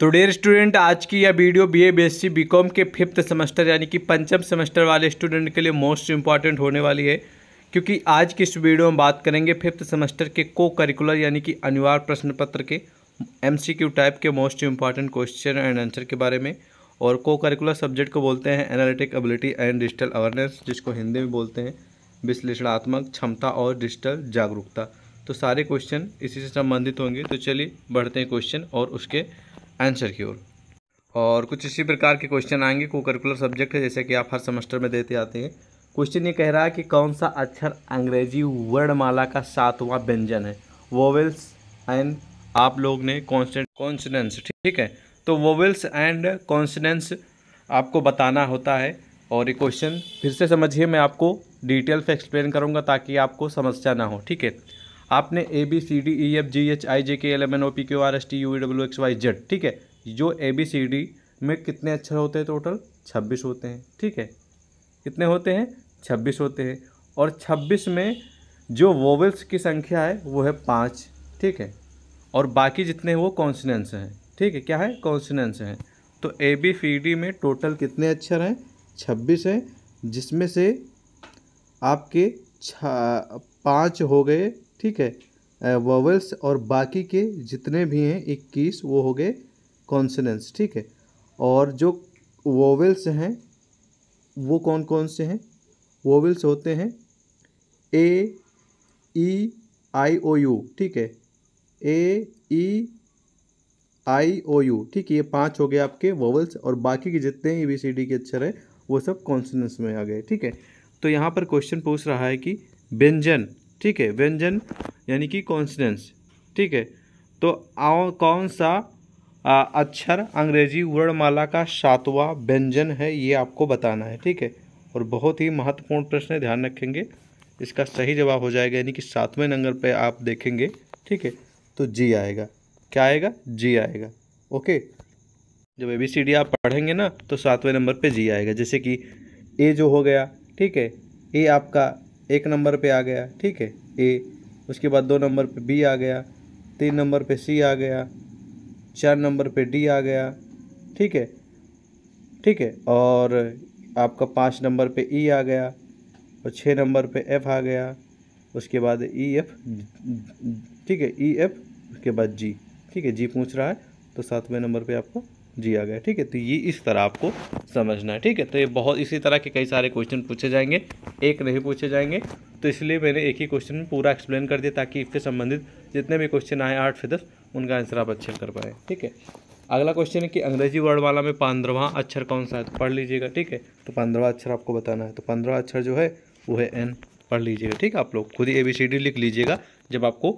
तो dear student आज की यह video B A B S C B com के फिफ्थ सेमेस्टर यानी कि पंचम सेमेस्टर वाले स्टूडेंट के लिए मोस्ट इंपॉर्टेंट होने वाली है क्योंकि आज की इस वीडियो में बात करेंगे फिफ्थ सेमेस्टर के को करिकुलर यानी कि अनिवार्य प्रश्न पत्र के एम सी क्यू टाइप के most important question and answer के बारे में और को करिकुलर सब्जेक्ट को बोलते हैं analytic ability and digital awareness जिसको हिंदी में बोलते हैं विश्लेषणात्मक क्षमता और डिजिटल जागरूकता तो सारे क्वेश्चन इसी से संबंधित होंगे तो चलिए बढ़ते हैं क्वेश्चन और उसके आंसर की ओर और कुछ इसी प्रकार के क्वेश्चन आएंगे को करिकुलर सब्जेक्ट है जैसे कि आप हर सेमेस्टर में देते आते हैं क्वेश्चन ये कह रहा है कि कौन सा अक्षर अंग्रेजी वर्णमाला का सातवां व्यंजन है वोवेल्स एंड आप लोग ने कॉन्स्टेंट कॉन्सनेंस ठीक है तो वोवेल्स एंड कॉन्सनेंस आपको बताना होता है और ये क्वेश्चन फिर से समझिए मैं आपको डिटेल से एक्सप्लेन करूँगा ताकि आपको समस्या ना हो ठीक है आपने A B C D E F G H I J K L M N O P Q R S T U W X Y Z ठीक है जो ए बी सी डी में कितने अक्षर होते हैं टोटल छब्बीस होते हैं ठीक है कितने होते हैं छब्बीस होते हैं और छब्बीस में जो वोवेल्स की संख्या है वो है पाँच ठीक है और बाकी जितने वो कॉन्सनेंस हैं ठीक है क्या है कॉन्सनेंस हैं तो ए बी सी डी में टोटल कितने अक्षर हैं छब्बीस हैं जिसमें से आपके छ पाँच हो गए ठीक है वोवेल्स और बाकी के जितने भी हैं इक्कीस वो हो गए कॉन्सनेंस ठीक है और जो वोवेल्स हैं वो कौन कौन से हैं वोवेल्स होते हैं ए ई आई ओ यू ठीक है ए ई आई ओ यू ठीक है ये पांच हो गए आपके वोवेल्स और बाकी के जितने ए बी सी डी के अक्षर हैं वो सब कॉन्सनेंस में आ गए ठीक है तो यहाँ पर क्वेश्चन पूछ रहा है कि व्यंजन ठीक है व्यंजन यानी कि कॉन्सनेंस ठीक है तो कौन सा आ, अक्षर अंग्रेजी वर्णमाला का सातवां व्यंजन है ये आपको बताना है ठीक है और बहुत ही महत्वपूर्ण प्रश्न है ध्यान रखेंगे इसका सही जवाब हो जाएगा यानी कि सातवें नंबर पे आप देखेंगे ठीक है तो जी आएगा क्या आएगा जी आएगा ओके जब ए बी सी डी आप पढ़ेंगे ना तो सातवें नंबर पे जी आएगा जैसे कि ए जो हो गया ठीक है ए आपका एक नंबर पे आ गया ठीक है ए उसके बाद दो नंबर पे बी आ गया तीन नंबर पे सी आ गया चार नंबर पे डी आ गया ठीक है ठीक है और आपका पाँच नंबर पे ई e आ गया और छः नंबर पे एफ़ आ गया उसके बाद ई एफ ठीक है ई एफ उसके बाद जी ठीक है जी पूछ रहा है तो सातवें नंबर पे आपको दिया गया ठीक है तो ये इस तरह आपको समझना है ठीक है तो ये बहुत इसी तरह के कई सारे क्वेश्चन पूछे जाएंगे एक नहीं पूछे जाएंगे तो इसलिए मैंने एक ही क्वेश्चन में पूरा एक्सप्लेन कर दिया ताकि इससे संबंधित जितने भी क्वेश्चन आए आठ से दस उनका आंसर आप अच्छे कर पाएँ ठीक है अगला क्वेश्चन है कि अंग्रेजी वर्ड वाला में पंद्रवा अक्षर कौन सा है तो पढ़ लीजिएगा ठीक है तो पंद्रवा अक्षर आपको बताना है तो पंद्रवा अक्षर जो है वो है एन पढ़ लीजिएगा ठीक है आप लोग खुद ही ए बी सी डी लिख लीजिएगा जब आपको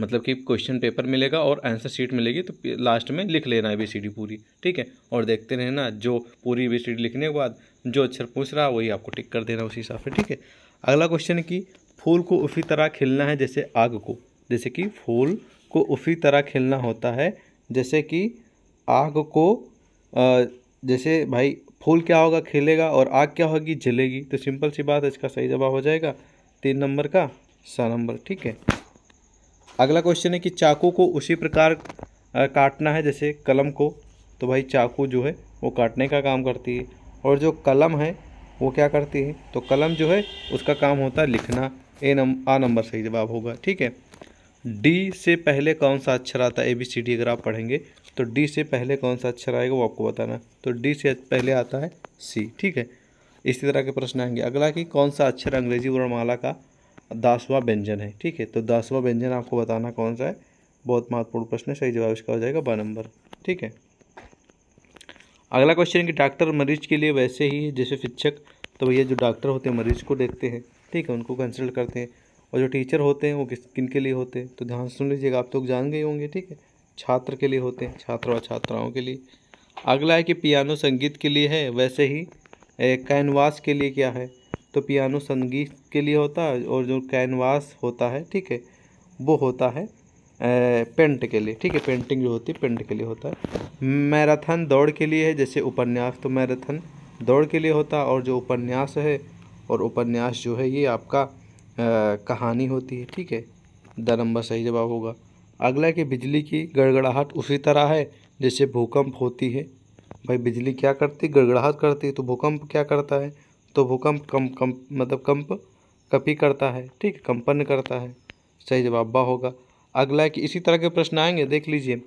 मतलब कि क्वेश्चन पेपर मिलेगा और आंसर शीट मिलेगी तो लास्ट में लिख लेना है बी पूरी ठीक है और देखते रहना जो पूरी बी लिखने के बाद जो अक्षर पूछ रहा वही आपको टिक कर देना उसी हिसाब से ठीक है अगला क्वेश्चन है कि फूल को उसी तरह खिलना है जैसे आग को जैसे कि फूल को उसी तरह खिलना होता है जैसे कि आग को जैसे भाई फूल क्या होगा खिलेगा और आग क्या होगी जलेगी तो सिंपल सी बात है इसका सही जवाब हो जाएगा तीन नंबर का सौ नंबर ठीक है अगला क्वेश्चन है कि चाकू को उसी प्रकार काटना है जैसे कलम को तो भाई चाकू जो है वो काटने का काम करती है और जो कलम है वो क्या करती है तो कलम जो है उसका काम होता है लिखना ए नम आ नंबर सही जवाब होगा ठीक है डी से पहले कौन सा अक्षर आता है ए बी सी डी अगर आप पढ़ेंगे तो डी से पहले कौन सा अक्षर आएगा वो आपको बताना तो डी से पहले आता है सी ठीक है इसी तरह के प्रश्न आएंगे अगला कि कौन सा अक्षर अंग्रेजी वर्णमाला का दासवा व्यंजन है ठीक है तो दासवा व्यंजन आपको बताना कौन सा है बहुत महत्वपूर्ण प्रश्न है सही जवाब इसका हो जाएगा ब नंबर ठीक है अगला क्वेश्चन कि डॉक्टर मरीज के लिए वैसे ही है जैसे शिक्षक तो भैया जो डॉक्टर होते हैं मरीज को देखते हैं ठीक है उनको कंसल्ट करते हैं और जो टीचर होते हैं वो किस किन के लिए होते हैं तो ध्यान सुन लीजिएगा आप तो जान गए होंगे ठीक है छात्र के लिए होते हैं छात्र और छात्राओं के लिए अगला है कि पियानो संगीत के लिए है वैसे ही कैनवास के लिए क्या है तो पियानो संगीत के लिए होता है और जो कैनवास होता है ठीक है वो होता है पेंट के लिए ठीक है पेंटिंग जो होती है पेंट के लिए होता है मैराथन दौड़ के लिए है जैसे उपन्यास तो मैराथन दौड़ के लिए होता है और जो उपन्यास है और उपन्यास जो है ये आपका आ, कहानी होती है ठीक है द नंबर सही जवाब होगा अगला कि बिजली की गड़गड़ाहट उसी तरह है जैसे भूकंप होती है भाई बिजली क्या करती गड़गड़ाहट करती है तो भूकंप क्या करता है तो भूकंप कम कम मतलब कंप कपी करता है ठीक है कंपन करता है सही जवाब बा होगा अगला कि इसी तरह के प्रश्न आएंगे देख लीजिए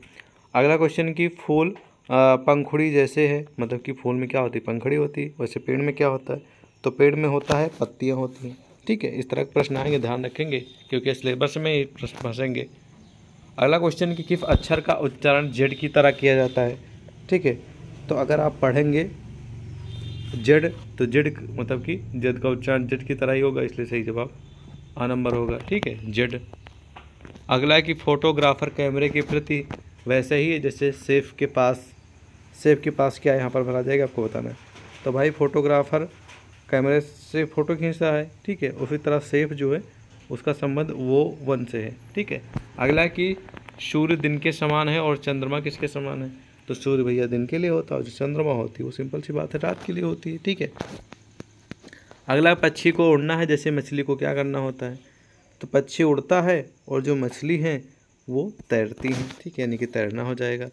अगला क्वेश्चन कि फूल पंखुड़ी जैसे है मतलब कि फूल में क्या होती है पंखुड़ी होती है वैसे पेड़ में क्या होता है तो पेड़ में होता है पत्तियाँ होती हैं ठीक है इस तरह के प्रश्न आएंगे ध्यान रखेंगे क्योंकि सिलेबस में ये प्रश्न फंसेंगे अगला क्वेश्चन कि किस अक्षर का उच्चारण जेड की तरह किया जाता है ठीक है तो अगर आप पढ़ेंगे जेड तो जेड मतलब कि जेड का उच्चारण जेड की तरह ही होगा इसलिए सही जवाब आ नंबर होगा ठीक है जेड अगला है कि फोटोग्राफर कैमरे के प्रति वैसे ही है जैसे सेफ के पास सेफ के पास क्या यहाँ पर भरा जाएगा आपको बताना है तो भाई फोटोग्राफर कैमरे से फ़ोटो खींच रहा है ठीक है उसी तरह सेफ जो है उसका संबंध वो वन से है ठीक है अगला कि सूर्य दिन के समान है और चंद्रमा किसके समान है तो सूर्य भैया दिन के लिए होता है जो चंद्रमा होती है वो सिंपल सी बात है रात के लिए होती है ठीक है अगला पक्षी को उड़ना है जैसे मछली को क्या करना होता है तो पक्षी उड़ता है और जो मछली हैं वो तैरती हैं ठीक है यानी कि तैरना हो जाएगा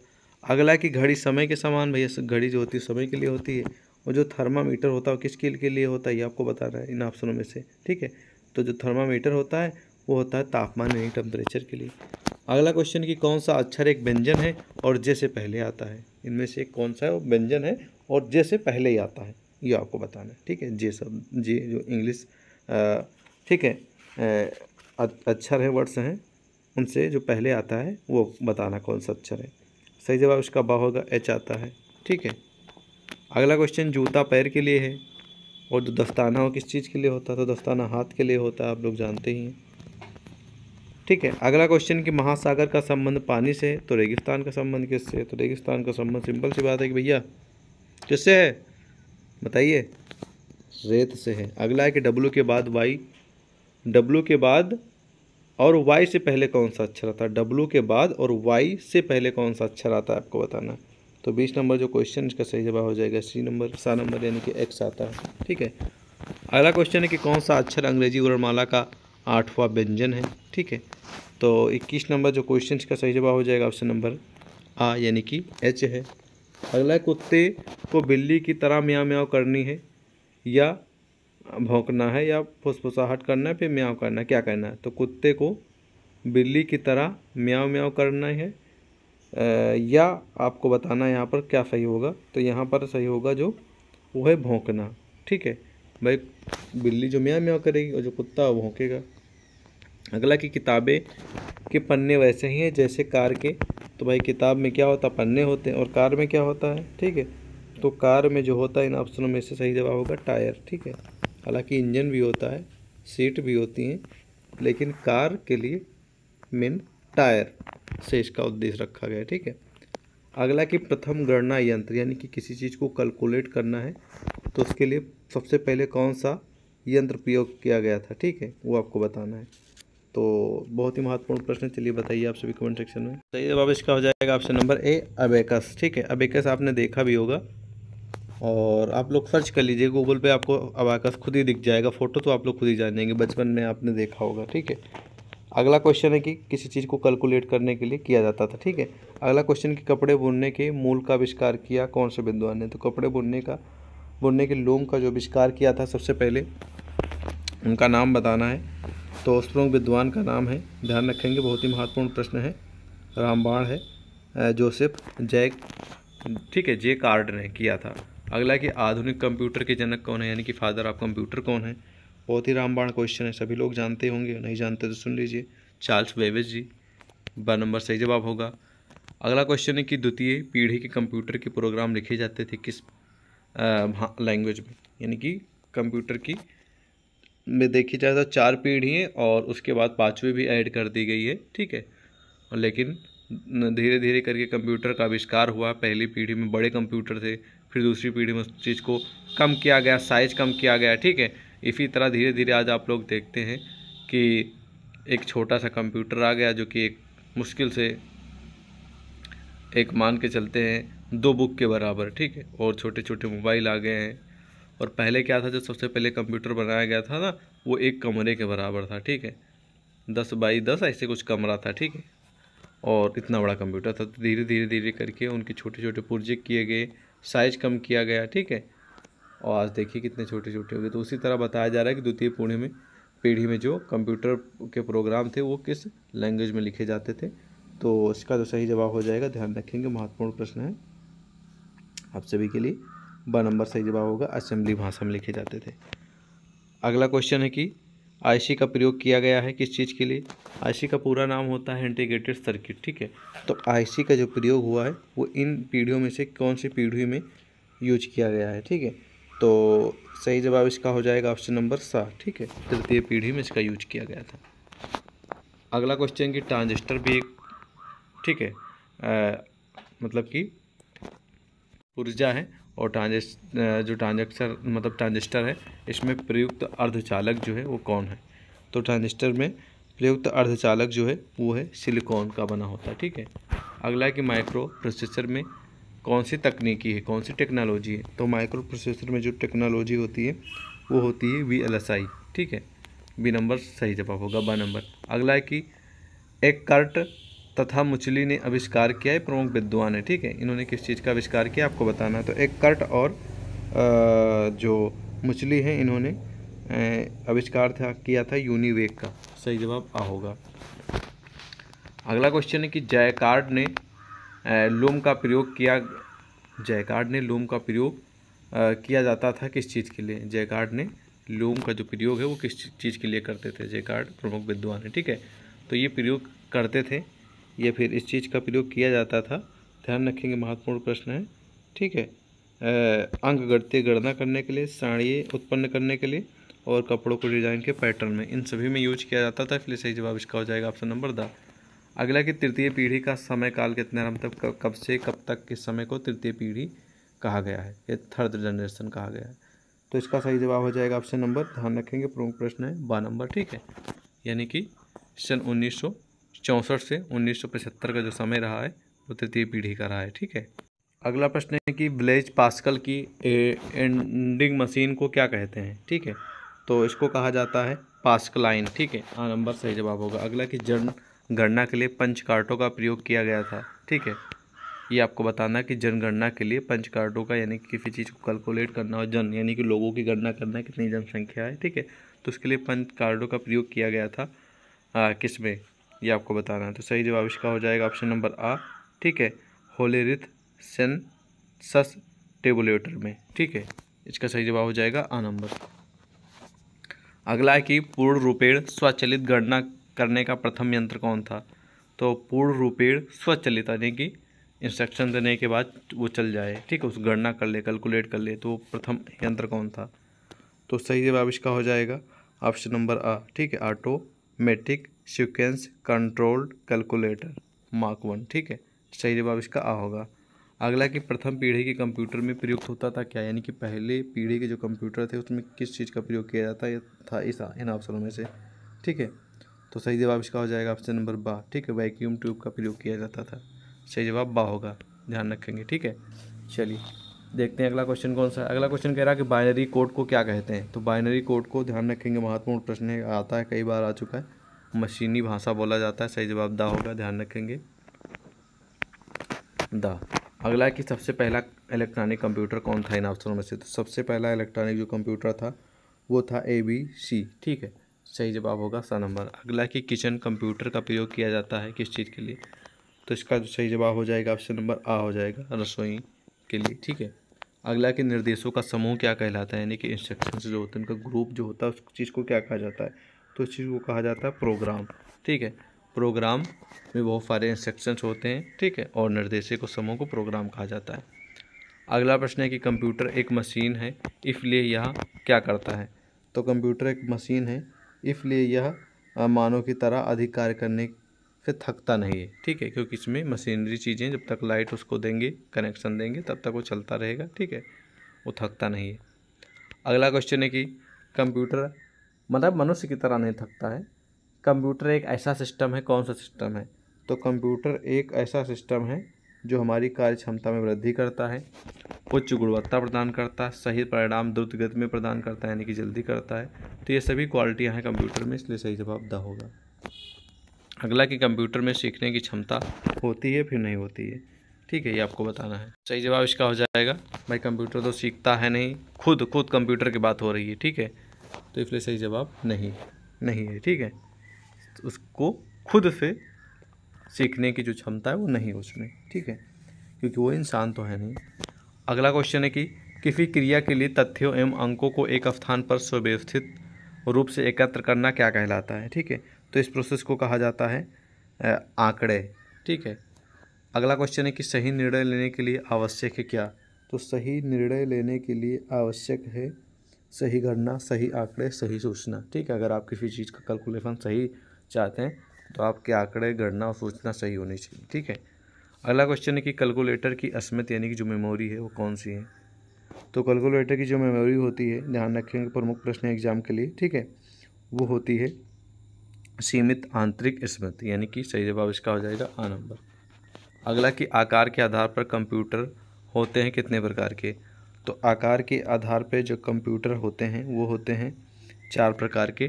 अगला की घड़ी समय के समान भैया घड़ी जो होती है समय के लिए होती है और जो थर्मामीटर होता है वो किसके के लिए होता है ये आपको बताना है इन ऑप्शनों में से ठीक है तो जो थर्मामीटर होता है वो होता है तापमान यानी टेम्परेचर के लिए अगला क्वेश्चन कि कौन सा अक्षर एक व्यंजन है और जैसे पहले आता है इनमें से कौन सा है वो व्यंजन है और जैसे पहले ही आता है ये आपको बताना है ठीक है जे सब जे जो इंग्लिश ठीक है अक्षर है वर्ड्स हैं उनसे जो पहले आता है वो बताना कौन सा अक्षर है सही जवाब इसका बा होगा एच आता है ठीक है अगला क्वेश्चन जूता पैर के लिए है और जो दस्ताना हो किस चीज़ के लिए होता है तो दस्ताना हाथ के लिए होता है आप लोग जानते ही हैं ठीक है अगला क्वेश्चन कि महासागर का संबंध पानी से है तो रेगिस्तान का संबंध किससे तो रेगिस्तान का संबंध सिंपल सी बात है कि भैया किससे है बताइए रेत से है अगला है कि डब्लू के बाद वाई डब्लू के बाद और वाई से पहले कौन सा अच्छा आता है डब्लू के बाद और वाई से पहले कौन सा अच्छा आता है आपको बताना तो बीस नंबर जो क्वेश्चन इसका सही जवाब हो जाएगा सी नंबर सा नंबर यानी कि एक्स आता है ठीक है अगला क्वेश्चन है कि कौन सा अक्षर अंग्रेजी वर्णमाला का आठवां व्यंजन है ठीक है तो इक्कीस नंबर जो क्वेश्चन का सही जवाब हो जाएगा ऑप्शन नंबर आ यानी कि एच है अगला कुत्ते को बिल्ली की तरह म्याव म्याव करनी है या भौंकना है या फुसफुसाहट करना है फिर म्याव करना है क्या करना है तो कुत्ते को बिल्ली की तरह म्याव म्याव करना है या आपको बताना है यहाँ पर क्या सही होगा तो यहाँ पर सही होगा जो वो है भोंकना ठीक है भाई बिल्ली जो म्याव म्याव करेगी और जो कुत्ता भोंकेगा अगला कि किताबें के पन्ने वैसे ही हैं जैसे कार के तो भाई किताब में क्या होता पन्ने होते हैं और कार में क्या होता है ठीक है तो कार में जो होता है इन ऑप्शनों में से सही जवाब होगा टायर ठीक है हालांकि इंजन भी होता है सीट भी होती हैं लेकिन कार के लिए मेन टायर से इसका उद्देश्य रखा गया ठीक है अगला कि प्रथम गणना यंत्र यानी कि किसी चीज़ को कैलकुलेट करना है तो उसके लिए सबसे पहले कौन सा यंत्र प्रयोग किया गया था ठीक है वो आपको बताना है तो बहुत ही महत्वपूर्ण प्रश्न है चलिए बताइए आप सभी कमेंट सेक्शन में सही तो जवाब इसका हो जाएगा ऑप्शन नंबर ए अबेकस ठीक है अबेकस आपने देखा भी होगा और आप लोग सर्च कर लीजिए गूगल पे आपको अबाकस खुद ही दिख जाएगा फ़ोटो तो आप लोग खुद ही जान जाएंगे बचपन में आपने देखा होगा ठीक है अगला क्वेश्चन है कि किसी चीज़ को कैलकुलेट करने के लिए किया जाता था ठीक है अगला क्वेश्चन कि कपड़े बुनने के मूल का आविष्कार किया कौन से विद्वान ने तो कपड़े बुनने का बुनने के लोम का जो आविष्कार किया था सबसे पहले उनका नाम बताना है तो प्रमुख विद्वान का नाम है ध्यान रखेंगे बहुत ही महत्वपूर्ण प्रश्न है रामबाण है जोसेफ जैक ठीक है जे कार्ड ने किया था अगला कि आधुनिक कंप्यूटर के जनक कौन है यानी कि फादर ऑफ कंप्यूटर कौन है बहुत ही रामबाण क्वेश्चन है सभी लोग जानते होंगे नहीं जानते तो सुन लीजिए चार्ल्स बेबेज जी बार नंबर सही जवाब होगा अगला क्वेश्चन है कि द्वितीय पीढ़ी के कंप्यूटर के प्रोग्राम लिखे जाते थे किस लैंग्वेज में यानी कि कंप्यूटर की में देखी जाए तो चार पीढ़ी हैं और उसके बाद पाँचवीं भी ऐड कर दी गई है ठीक है लेकिन धीरे धीरे करके कंप्यूटर का आविष्कार हुआ पहली पीढ़ी में बड़े कंप्यूटर थे फिर दूसरी पीढ़ी में उस चीज़ को कम किया गया साइज कम किया गया ठीक है इसी तरह धीरे धीरे आज आप लोग देखते हैं कि एक छोटा सा कंप्यूटर आ गया जो कि एक मुश्किल से एक मान के चलते हैं दो बुक के बराबर ठीक है और छोटे छोटे मोबाइल आ गए हैं और पहले क्या था जो सबसे पहले कंप्यूटर बनाया गया था ना वो एक कमरे के बराबर था ठीक है दस बाई दस ऐसे कुछ कमरा था ठीक है और इतना बड़ा कंप्यूटर था तो धीरे धीरे धीरे करके उनके छोटे छोटे प्रोजेक्ट किए गए साइज कम किया गया ठीक है और आज देखिए कितने छोटे छोटे हो गए तो उसी तरह बताया जा रहा है कि द्वितीय पुणे में पीढ़ी में जो कंप्यूटर के प्रोग्राम थे वो किस लैंग्वेज में लिखे जाते थे तो इसका जो तो सही जवाब हो जाएगा ध्यान रखेंगे महत्वपूर्ण प्रश्न है आप सभी के लिए ब नंबर सही जवाब होगा असेंबली भाषा में लिखे जाते थे अगला क्वेश्चन है कि आईसी का प्रयोग किया गया है किस चीज़ के लिए आईसी का पूरा नाम होता है इंटीग्रेटेड सर्किट ठीक है तो आईसी का जो प्रयोग हुआ है वो इन पीढ़ियों में से कौन सी पीढ़ी में यूज किया गया है ठीक है तो सही जवाब इसका हो जाएगा ऑप्शन नंबर सात ठीक है तृतीय पीढ़ी में इसका यूज किया गया था अगला क्वेश्चन कि ट्रांजिस्टर भी एक ठीक है आ, मतलब कि ऊर्जा है और ट्रांजिस्ट जो ट्रांजेक्टर मतलब ट्रांजिस्टर है इसमें प्रयुक्त अर्धचालक जो है वो कौन है तो ट्रांजिस्टर में प्रयुक्त अर्धचालक जो है वो है सिलिकॉन का बना होता है ठीक है अगला है कि माइक्रो प्रोसेसर में कौन सी तकनीकी है कौन सी टेक्नोलॉजी है तो माइक्रो प्रोसेसर में जो टेक्नोलॉजी होती है वो होती है वी एल एस आई ठीक है बी नंबर सही जवाब होगा ब नंबर अगला है कि एक कर्ट तथा मुचली ने आविष्कार किया है प्रमुख विद्वान है ठीक है इन्होंने किस चीज़ का आविष्कार किया आपको बताना है तो एक कर्ट और जो मुचली है इन्होंने आविष्कार था किया था यूनिवेक का सही जवाब आ होगा अगला क्वेश्चन है कि जयकार्ड ने लूम का प्रयोग किया जयकार्ड ने लोम का प्रयोग किया जाता था किस चीज़ के लिए जयकार्ड ने लोम का जो प्रयोग है वो किस चीज़ के लिए करते थे जयकार्ड प्रमुख विद्वान है ठीक है तो ये प्रयोग करते थे या फिर इस चीज़ का प्रयोग किया जाता था ध्यान रखेंगे महत्वपूर्ण प्रश्न है ठीक है अंक गढ़ते गणना करने के लिए साड़ी उत्पन्न करने के लिए और कपड़ों को डिजाइन के पैटर्न में इन सभी में यूज किया जाता था इसलिए सही जवाब इसका हो जाएगा ऑप्शन नंबर द अगला कि तृतीय पीढ़ी का समय काल कितने हम तक कब से कब तक के समय को तृतीय पीढ़ी कहा गया है ये थर्ड जनरेशन कहा गया है तो इसका सही जवाब हो जाएगा ऑप्शन नंबर ध्यान रखेंगे प्रमुख प्रश्न है बा नंबर ठीक है यानी कि सन उन्नीस चौंसठ से पचहत्तर का जो समय रहा है वो तृतीय पीढ़ी का रहा है ठीक है अगला प्रश्न है कि ब्लेज पास्कल की एंडिंग मशीन को क्या कहते हैं ठीक है तो इसको कहा जाता है पास्कलाइन ठीक है हाँ नंबर सही जवाब होगा अगला कि जन गणना के लिए पंच कार्टों का प्रयोग किया गया था ठीक है ये आपको बताना कि जनगणना के लिए पंच कार्डों का यानी कि किसी चीज़ को कैलकुलेट करना और जन यानी कि लोगों की गणना करना कितनी जनसंख्या है ठीक है तो उसके लिए पंच कार्डों का प्रयोग किया गया था किस में ये आपको बताना है तो सही जवाब इसका हो जाएगा ऑप्शन नंबर आ ठीक है होलेरिथ सेन सस टेबुलेटर में ठीक है इसका सही जवाब हो जाएगा आ नंबर अगला है कि पूर्ण रूपेण स्वचलित गणना करने का प्रथम यंत्र कौन था तो पूर्ण रूपेण स्वचलित यानी कि इंस्ट्रक्शन देने के बाद वो चल जाए ठीक है उस गणना कर ले कैलकुलेट कर ले तो प्रथम यंत्र कौन था तो सही जवाब इसका हो जाएगा ऑप्शन नंबर आ ठीक है automatic sequence controlled calculator mark one ठीक है सही जवाब इसका आ होगा अगला कि प्रथम पीढ़ी के कंप्यूटर में प्रयुक्त होता था क्या यानी कि पहले पीढ़ी के जो कंप्यूटर थे उसमें किस चीज़ का प्रयोग किया जाता है था इस इन ऑप्शनों में से ठीक है तो सही जवाब इसका हो जाएगा ऑप्शन नंबर बा ठीक है वैक्यूम ट्यूब का प्रयोग किया जाता था सही जवाब बा होगा ध्यान रखेंगे ठीक है चलिए देखते हैं अगला क्वेश्चन कौन सा अगला क्वेश्चन कह रहा है कि बाइनरी कोड को क्या कहते हैं तो बाइनरी कोड को ध्यान रखेंगे महत्वपूर्ण प्रश्न आता है कई बार आ चुका है मशीनी भाषा बोला जाता है सही जवाब दा होगा ध्यान रखेंगे द अगला है कि सबसे पहला इलेक्ट्रॉनिक कंप्यूटर कौन था इन ऑप्शनों में से तो सबसे पहला इलेक्ट्रॉनिक जो कंप्यूटर था वो था ए बी सी ठीक है सही जवाब होगा सा नंबर अगला कि किचन कंप्यूटर का प्रयोग किया जाता है किस चीज़ के लिए तो इसका जो सही जवाब हो जाएगा ऑप्शन नंबर आ हो जाएगा रसोई के लिए ठीक है अगला कि निर्देशों का समूह क्या कहलाता है यानी कि इंस्ट्रक्शन जो होते हैं उनका ग्रुप जो होता है उस चीज़ को क्या कहा जाता है तो इस चीज़ को कहा जाता है प्रोग्राम ठीक है प्रोग्राम में बहुत सारे इंस्ट्रक्शंस होते हैं ठीक है और निर्देशक समूह को प्रोग्राम कहा जाता है अगला प्रश्न है कि कंप्यूटर एक मशीन है इसलिए यह क्या करता है तो कंप्यूटर एक मशीन है इसलिए यह मानव की तरह अधिक कार्य करने से थकता नहीं है ठीक है क्योंकि इसमें मशीनरी चीज़ें जब तक लाइट उसको देंगे कनेक्शन देंगे तब तक वो चलता रहेगा ठीक है वो थकता नहीं है अगला क्वेश्चन है कि कंप्यूटर मतलब मनुष्य की तरह नहीं थकता है कंप्यूटर एक ऐसा सिस्टम है कौन सा सिस्टम है तो कंप्यूटर एक ऐसा सिस्टम है जो हमारी कार्य क्षमता में वृद्धि करता है उच्च गुणवत्ता प्रदान करता है सही परिणाम द्रुत गति में प्रदान करता है यानी कि जल्दी करता है तो ये सभी क्वालिटियाँ हैं कंप्यूटर में इसलिए सही जवाब द होगा अगला कि कंप्यूटर में सीखने की क्षमता होती है फिर नहीं होती है ठीक है ये आपको बताना है सही जवाब इसका हो जाएगा भाई कंप्यूटर तो सीखता है नहीं खुद खुद कंप्यूटर की बात हो रही है ठीक है तो इसलिए सही जवाब नहीं नहीं है ठीक है तो उसको खुद से सीखने की जो क्षमता है वो नहीं उसमें ठीक है क्योंकि वो इंसान तो है नहीं अगला क्वेश्चन है कि किसी क्रिया के लिए तथ्यों एवं अंकों को एक स्थान पर सुव्यवस्थित रूप से एकत्र करना क्या कहलाता है ठीक है तो इस प्रोसेस को कहा जाता है आंकड़े ठीक है अगला क्वेश्चन है कि सही निर्णय लेने के लिए आवश्यक है क्या तो सही निर्णय लेने के लिए आवश्यक है सही गणना सही आंकड़े सही सूचना ठीक है अगर आप किसी चीज़ का कैलकुलेशन सही चाहते हैं तो आपके आंकड़े गणना और सूचना सही होनी चाहिए ठीक है अगला क्वेश्चन है कि कैलकुलेटर की असमित यानी कि जो मेमोरी है वो कौन सी है तो कैलकुलेटर की जो मेमोरी होती है ध्यान रखेंगे प्रमुख प्रश्न एग्जाम के लिए ठीक है वो होती है सीमित आंतरिक स्मृत यानी कि सही जवाब इसका हो जाएगा आ नंबर अगला कि आकार के आधार पर कंप्यूटर होते हैं कितने प्रकार के तो आकार के आधार पे जो कंप्यूटर होते हैं वो होते हैं चार प्रकार के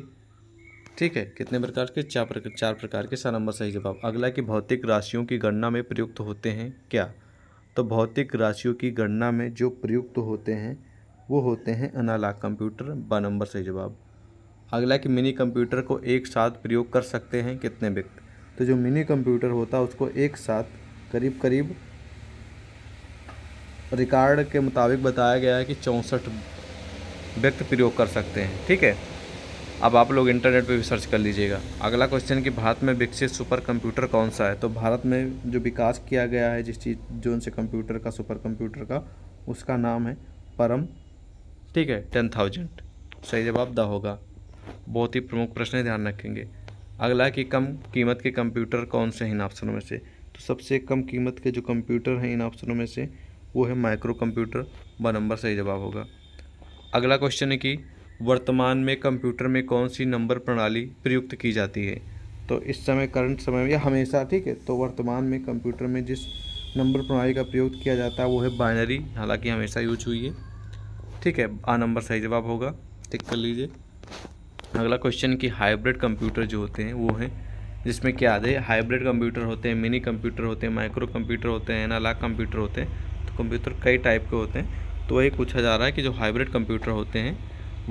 ठीक है कितने प्रकार के चार प्रकार चार प्रकार के सारा नंबर सही जवाब अगला कि भौतिक राशियों की गणना में प्रयुक्त होते हैं क्या तो भौतिक राशियों की गणना में जो प्रयुक्त होते हैं वो होते हैं अनालाक कंप्यूटर ब नंबर सही जवाब अगला कि मिनी कंप्यूटर को एक साथ प्रयोग कर सकते हैं कितने व्यक्ति तो जो मिनी कंप्यूटर होता है उसको एक साथ करीब करीब रिकॉर्ड के मुताबिक बताया गया है कि चौंसठ व्यक्ति प्रयोग कर सकते हैं ठीक है अब आप लोग इंटरनेट पर भी सर्च कर लीजिएगा अगला क्वेश्चन कि भारत में विकसित सुपर कंप्यूटर कौन सा है तो भारत में जो विकास किया गया है जिस चीज जो उनसे कंप्यूटर का सुपर कंप्यूटर का उसका नाम है परम ठीक है टेन थाउजेंड सही जवाब द होगा बहुत ही प्रमुख प्रश्न ध्यान रखेंगे अगला कि कम कीमत के कंप्यूटर कौन से हैं इन ऑप्शनों में से तो सबसे कम कीमत के जो कंप्यूटर हैं इन ऑप्शनों में से वो है माइक्रो कंप्यूटर ब नंबर सही जवाब होगा अगला क्वेश्चन है कि वर्तमान में कंप्यूटर में कौन सी नंबर प्रणाली प्रयुक्त की जाती है तो इस समय करंट समय में या हमेशा ठीक है तो वर्तमान में कंप्यूटर में जिस नंबर प्रणाली का प्रयोग किया जाता है वो है बाइनरी हालांकि हमेशा यूज हुई है ठीक है आ नंबर सही जवाब होगा टिक कर लीजिए अगला क्वेश्चन कि हाइब्रिड कंप्यूटर जो होते हैं वो हैं जिसमें क्या आधे हैं हाइब्रिड कंप्यूटर होते हैं मिनी कंप्यूटर होते हैं माइक्रो कंप्यूटर होते हैं एनालॉग कंप्यूटर होते हैं कंप्यूटर कई टाइप के होते हैं तो वही पूछा जा रहा है कि जो हाइब्रिड कंप्यूटर होते हैं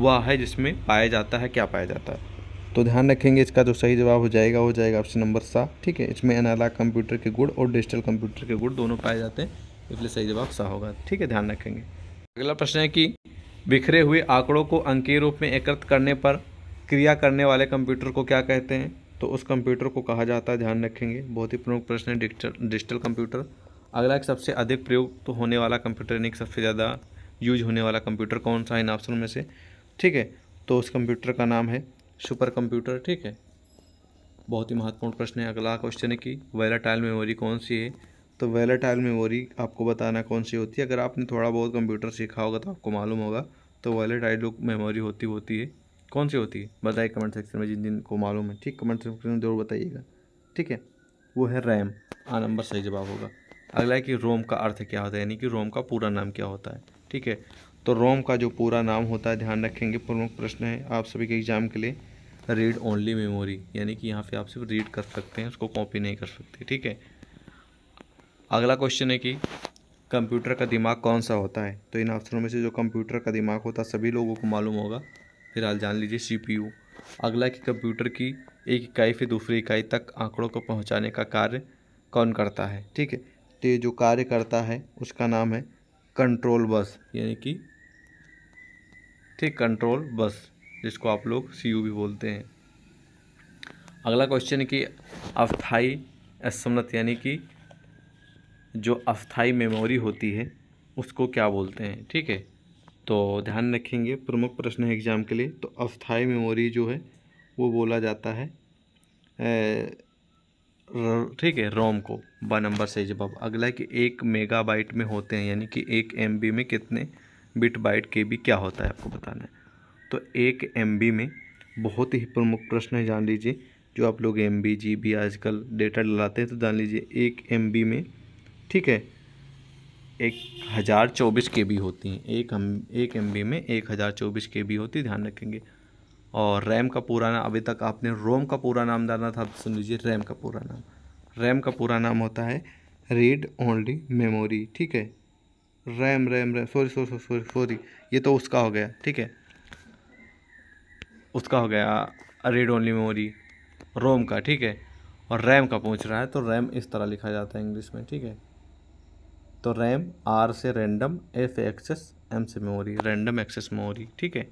वह है जिसमें पाया जाता है क्या पाया जाता है तो ध्यान रखेंगे इसका जो सही जवाब हो जाएगा हो जाएगा ऑप्शन नंबर सात ठीक है इसमें एनालॉग कंप्यूटर के गुड़ और डिजिटल कंप्यूटर के गुड़ दोनों पाए जाते हैं इसलिए सही जवाब सा होगा ठीक है ध्यान रखेंगे अगला प्रश्न है कि बिखरे हुए आंकड़ों को अंकीय रूप में एकत्र करने पर क्रिया करने वाले कंप्यूटर को क्या कहते हैं तो उस कंप्यूटर को कहा जाता है ध्यान रखेंगे बहुत ही प्रमुख प्रश्न है डिजिटल डिजिटल कंप्यूटर अगला एक सबसे अधिक प्रयोग तो होने वाला कंप्यूटर यानी सबसे ज़्यादा यूज होने वाला कंप्यूटर कौन सा है इन ऑप्शनों में से ठीक है तो उस कंप्यूटर का नाम है सुपर कंप्यूटर ठीक है बहुत ही महत्वपूर्ण प्रश्न है अगला क्वेश्चन है कि वेलाटाइल मेमोरी कौन सी है तो वेलाटाइल मेमोरी आपको बताना कौन सी होती है अगर आपने थोड़ा बहुत कंप्यूटर सीखा होगा तो आपको मालूम होगा तो वेलाटाइल मेमोरी होती होती है कौन सी होती है बताइए कमेंट सेक्शन में जिन जिनको को मालूम है ठीक कमेंट सेक्शन में जरूर बताइएगा ठीक है वो है रैम आ नंबर सही जवाब होगा अगला है कि रोम का अर्थ क्या होता है यानी कि रोम का पूरा नाम क्या होता है ठीक है तो रोम का जो पूरा नाम होता है ध्यान रखेंगे प्रमुख प्रश्न है आप सभी के एग्ज़ाम के लिए रीड ओनली मेमोरी यानी कि यहाँ पे आप सिर्फ रीड कर सकते हैं उसको कॉपी नहीं कर सकते ठीक है अगला क्वेश्चन है कि कंप्यूटर का दिमाग कौन सा होता है तो इन ऑप्शनों में से जो कंप्यूटर का दिमाग होता है सभी लोगों को मालूम होगा फिलहाल जान लीजिए सी अगला कि कंप्यूटर की एक इकाई से दूसरी इकाई तक आंकड़ों को पहुँचाने का कार्य कौन करता है ठीक है ये जो कार्य करता है उसका नाम है कंट्रोल बस यानी कि ठीक कंट्रोल बस जिसको आप लोग सी भी बोलते हैं अगला क्वेश्चन है कि अस्थाई असमत यानी कि जो अस्थाई मेमोरी होती है उसको क्या बोलते हैं ठीक है तो ध्यान रखेंगे प्रमुख प्रश्न है एग्ज़ाम के लिए तो अस्थाई मेमोरी जो है वो बोला जाता है ए, ठीक है रोम को ब नंबर सही जवाब अगला है कि एक मेगाबाइट में होते हैं यानी कि एक एम में कितने बिट बाइट के बी क्या होता है आपको बताना है तो एक एम में बहुत ही प्रमुख प्रश्न है जान लीजिए जो आप लोग एम बी जी बी आजकल डेटा डलाते हैं तो जान लीजिए एक एम बी में ठीक है एक हज़ार चौबीस के बी होती हैं एक हम एक एम बी में एक हज़ार चौबीस के बी होती है ध्यान रखेंगे और रैम का पूरा नाम अभी तक आपने रोम का पूरा नाम डालना था अब सुन लीजिए रैम का पूरा नाम रैम का पूरा नाम होता है रीड ओनली मेमोरी ठीक है RAM RAM RAM sorry sorry sorry sorry ये तो उसका हो गया ठीक है उसका हो गया रीड ओनली मेमोरी रोम का ठीक है और रैम का पूछ रहा है तो रैम इस तरह लिखा जाता है इंग्लिश में ठीक है तो रैम आर से रैंडम एफ एक्सेस एम से मेमोरी रैंडम एक्सेस मेमोरी ठीक है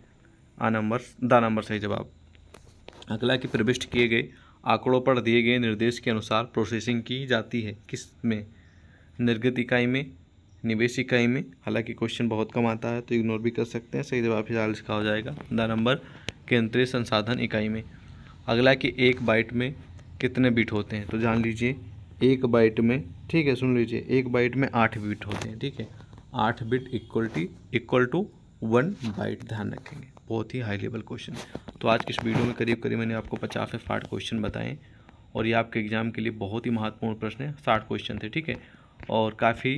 आ नंबर द नंबर सही जवाब अगला कि प्रविष्ट किए गए आंकड़ों पर दिए गए निर्देश के अनुसार प्रोसेसिंग की जाती है किस में निर्गत इकाई में निवेश इकाई में हालांकि क्वेश्चन बहुत कम आता है तो इग्नोर भी कर सकते हैं सही जवाब फिलहाल इसका हो जाएगा द नंबर केंद्रीय संसाधन इकाई में अगला कि एक बाइट में कितने बीट होते हैं तो जान लीजिए एक बाइट में ठीक है सुन लीजिए एक बाइट में आठ बीट होते हैं ठीक है आठ bit equal to equal to one byte ध्यान रखेंगे बहुत ही हाई लेवल क्वेश्चन तो आज के इस वीडियो में करीब करीब मैंने आपको पचास से साठ क्वेश्चन बताएं और ये आपके एग्ज़ाम के लिए बहुत ही महत्वपूर्ण प्रश्न है साठ क्वेश्चन थे ठीक है और काफ़ी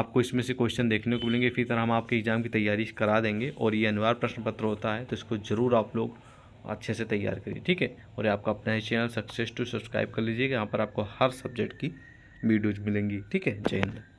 आपको इसमें से क्वेश्चन देखने को मिलेंगे इसी तरह हम आपके एग्ज़ाम की तैयारी करा देंगे और ये अनिवार्य प्रश्न पत्र होता है तो इसको ज़रूर आप लोग अच्छे से तैयार करिए ठीक है और आपका अपना ही चैनल सक्सेस टू सब्सक्राइब कर लीजिएगा यहाँ पर आपको हर सब्जेक्ट की वीडियोज़ मिलेंगी ठीक है जय हिंद